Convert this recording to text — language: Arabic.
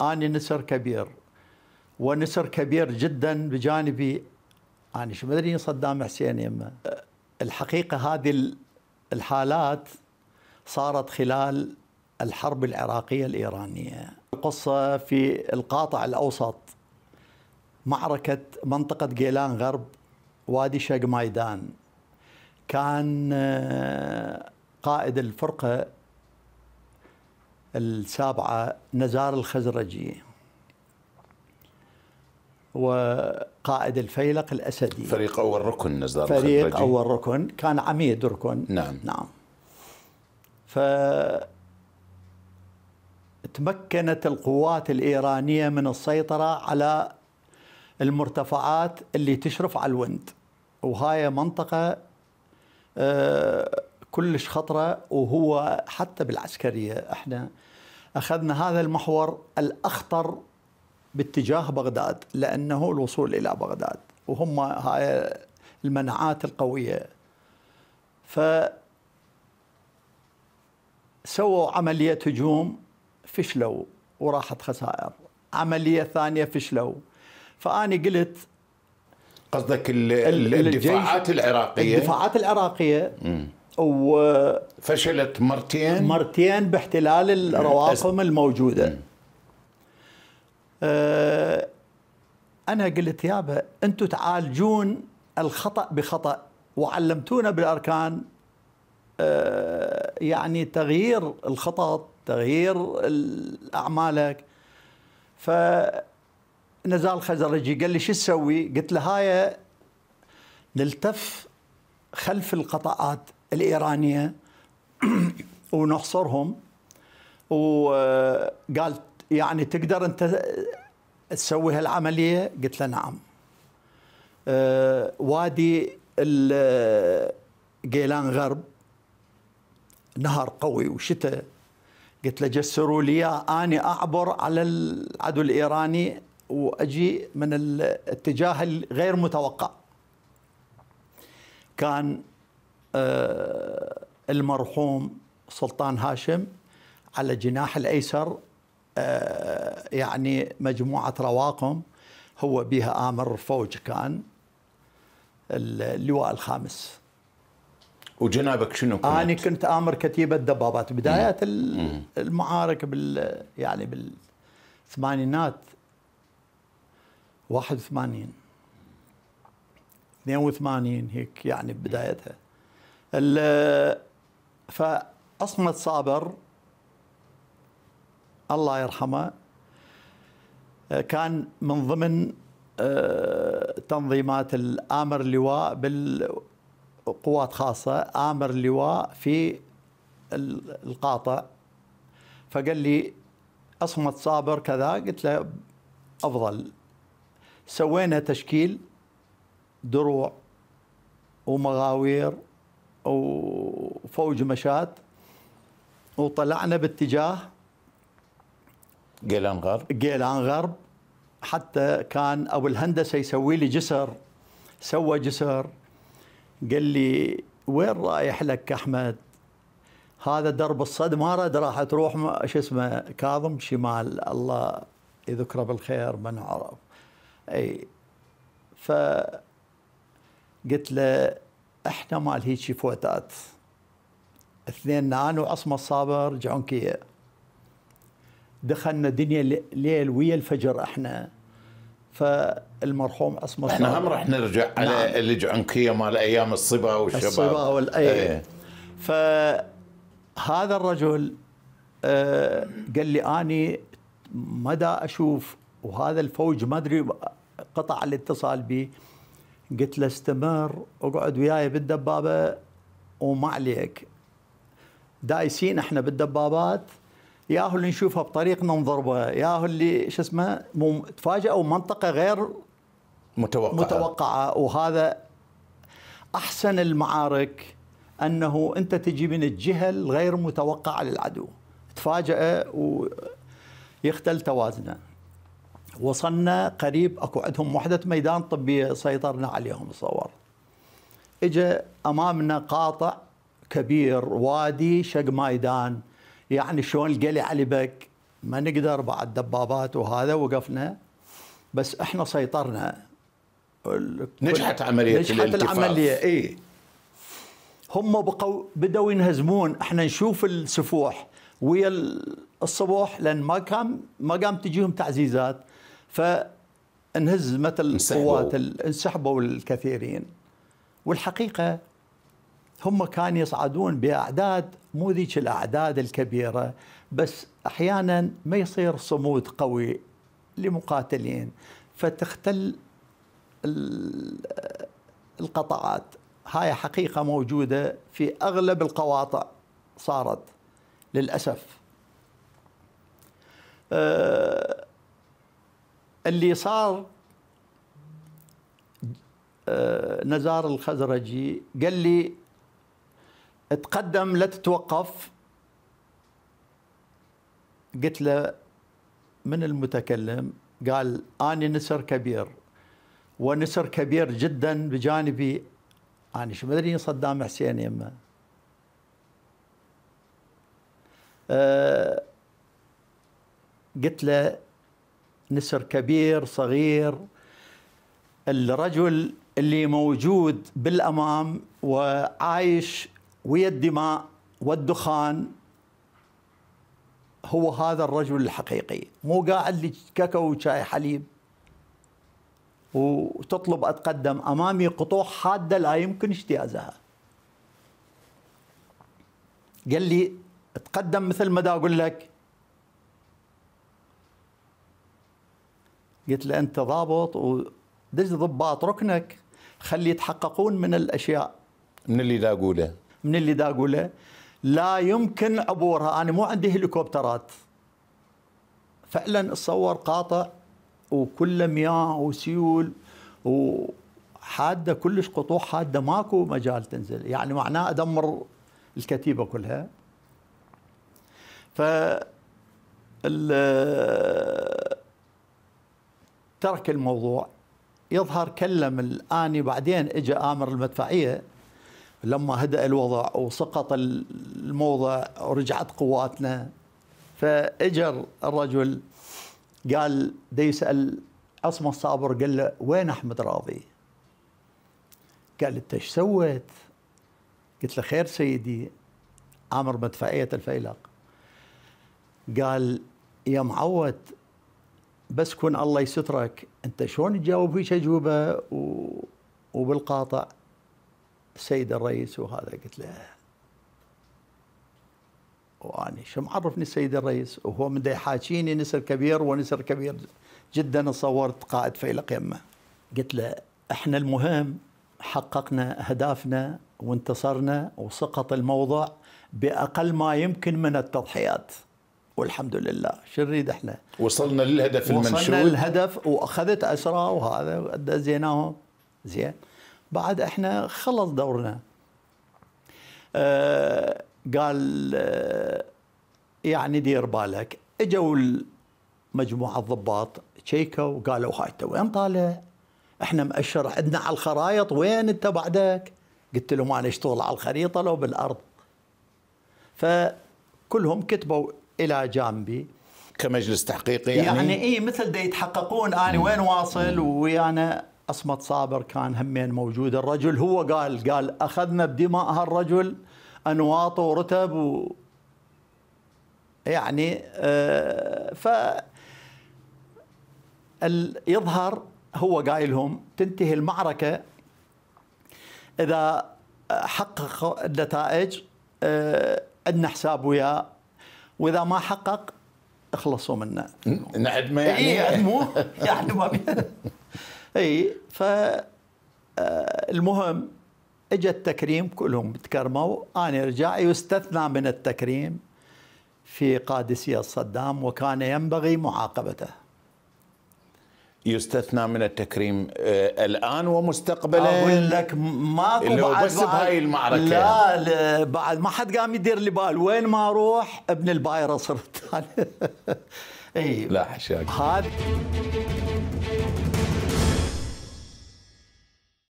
أنا نسر كبير ونسر كبير جدا بجانبي أنا شو مدري صدام حسين يما الحقيقة هذه الحالات صارت خلال الحرب العراقية الإيرانية القصة في القاطع الأوسط معركة منطقة جيلان غرب وادي شق ميدان كان آه، قائد الفرقة السابعة نزار الخزرجي وقائد الفيلق الأسدي فريق أول ركن نزار فريق الخزرجي فريق أول ركن كان عميد ركن نعم نعم ف تمكنت القوات الإيرانية من السيطرة على المرتفعات اللي تشرف على الوند وهاي منطقة آه كلش خطره وهو حتى بالعسكريه احنا اخذنا هذا المحور الاخطر باتجاه بغداد لانه الوصول الى بغداد وهم هاي المناعات القويه ف سووا عمليه هجوم فشلوا وراحت خسائر عمليه ثانيه فشلوا فاني قلت قصدك الدفاعات العراقيه الدفاعات العراقيه مم. و فشلت مرتين مرتين باحتلال الرواقم الموجودة أه أنا قلت يابا أنتم تعالجون الخطأ بخطأ وعلمتونا بالأركان أه يعني تغيير الخطط تغيير أعمالك فنزال خزرجي قال لي شو تسوي قلت له هاي نلتف خلف القطاعات الايرانيه ونحصرهم وقال يعني تقدر انت تسوي هالعمليه؟ قلت له نعم. آه، وادي الجيلان غرب نهر قوي وشتاء قلت له جسروا لي اني اعبر على العدو الايراني واجي من الاتجاه الغير متوقع كان آه، المرحوم سلطان هاشم على الجناح الايسر آه، يعني مجموعه رواقم هو بها امر فوج كان اللواء الخامس وجنابك شنو كنت؟ انا كنت امر كتيبه دبابات بدايه المعارك بال يعني بالثمانينات 81 82 هيك يعني بدايتها فأصمت صابر الله يرحمه كان من ضمن آه، تنظيمات الآمر اللواء بالقوات خاصة آمر اللواء في القاطع فقال لي أصمت صابر كذا قلت له أفضل سوينا تشكيل دروع ومغاوير وفوج مشات وطلعنا باتجاه قيلان غرب قيلان غرب حتى كان ابو الهندسه يسوي لي جسر سوى جسر قال لي وين رايح لك احمد؟ هذا درب الصد ما رد راح تروح شو اسمه كاظم شمال الله يذكره بالخير من عرف اي ف قلت له احنا مال هيجي فوتات اثنين انا وعصمة الصابر جعونكية دخلنا دنيا ليل ويا الفجر احنا فالمرحوم عصمة الصابر احنا هم راح نرجع نعم. على الجعنكية مال ايام الصبا والشباب الصبا والاي ايه. فهذا الرجل آه قال لي اني مدى اشوف وهذا الفوج ما ادري قطع الاتصال بي قلت له استمر اقعد وياي بالدبابه وما عليك دايسين احنا بالدبابات ياهو اللي نشوفها بطريقنا نضربه ياهو اللي شو اسمه تفاجئوا منطقه غير متوقعه متوقعه وهذا احسن المعارك انه انت تجي من الجهه الغير متوقعه للعدو تفاجئه ويختل توازنه وصلنا قريب اكو عندهم وحده ميدان طبيه سيطرنا عليهم تصور اجى امامنا قاطع كبير وادي شق ميدان يعني شلون القلي علي بك ما نقدر بعد دبابات وهذا وقفنا بس احنا سيطرنا نجحت عمليه نجحت الالتفاف. العمليه اي هم بقوا بدأوا ينهزمون احنا نشوف السفوح ويا الصبح لان ما كان ما قام تجيهم تعزيزات فانهزمت القوات انسحبوا الكثيرين والحقيقه هم كانوا يصعدون باعداد مو ذيك الاعداد الكبيره بس احيانا ما يصير صمود قوي لمقاتلين فتختل القطاعات هاي حقيقه موجوده في اغلب القواطع صارت للاسف أه، اللي صار آه، نزار الخزرجي قال لي تقدم لا تتوقف قلت له من المتكلم قال أنا نسر كبير ونسر كبير جدا بجانبي أنا شو مدري صدام حسين يما آه، قلت له نسر كبير صغير الرجل اللي موجود بالامام وعايش ويا الدماء والدخان هو هذا الرجل الحقيقي مو قاعد لي كاكاو وشاي حليب وتطلب اتقدم امامي قطوع حاده لا يمكن اجتيازها قال لي تقدم مثل ما دا اقول لك قلت له انت ضابط ودز ضباط ركنك خلي يتحققون من الاشياء من اللي دا اقوله من اللي دا اقوله لا يمكن عبورها انا مو عندي هليكوبترات فعلا اتصور قاطع وكله مياه وسيول وحاده كلش قطوع حاده ماكو مجال تنزل يعني معناه ادمر الكتيبه كلها ف ترك الموضوع يظهر كلم الآني بعدين اجى آمر المدفعية لما هدأ الوضع وسقط الموضع ورجعت قواتنا فاجر الرجل قال دا يسأل عصمة الصابر قال له وين أحمد راضي؟ قال انت ايش سويت؟ قلت له خير سيدي عامر مدفعية الفيلق قال يا معود بس كون الله يسترك انت شلون تجاوب هيك اجوبه و... وبالقاطع السيد الرئيس وهذا قلت له واني شو معرفني السيد الرئيس وهو من يحاكيني نسر كبير ونسر كبير جدا صورت قائد فيلق يمه قلت له احنا المهم حققنا اهدافنا وانتصرنا وسقط الموضوع باقل ما يمكن من التضحيات والحمد لله شو نريد احنا وصلنا للهدف المنشود وصلنا للهدف واخذت اسرى وهذا دزيناهم زين بعد احنا خلص دورنا آه قال آه يعني دير بالك اجوا مجموعه الضباط شيكوا قالوا هاي انت وين طالع؟ احنا مأشر عندنا على الخرايط وين انت بعدك؟ قلت لهم انا اشتغل على الخريطه لو بالارض فكلهم كتبوا الى جانبي كمجلس تحقيقي يعني يعني اي مثل دا يتحققون انا وين واصل ويانا اصمت صابر كان همين موجود الرجل هو قال قال اخذنا بدماء هالرجل انواط ورتب و يعني آه، ف يظهر هو قايلهم تنتهي المعركه اذا حقق النتائج عندنا آه، حساب وياه واذا ما حقق اخلصوا منه ما يعني إيه، يعدموه يعني, يعني ما اي ف آه، المهم اجى التكريم كلهم تكرموا انا رجعي أيوة، يستثنى من التكريم في قادسيه صدام وكان ينبغي معاقبته يستثنى من التكريم آه، الان ومستقبلا اقول لك ماكو بعد بس بهاي المعركه لا, بعد ما حد قام يدير لي بال وين ما اروح ابن البايره صرت اي لا حشاك هذا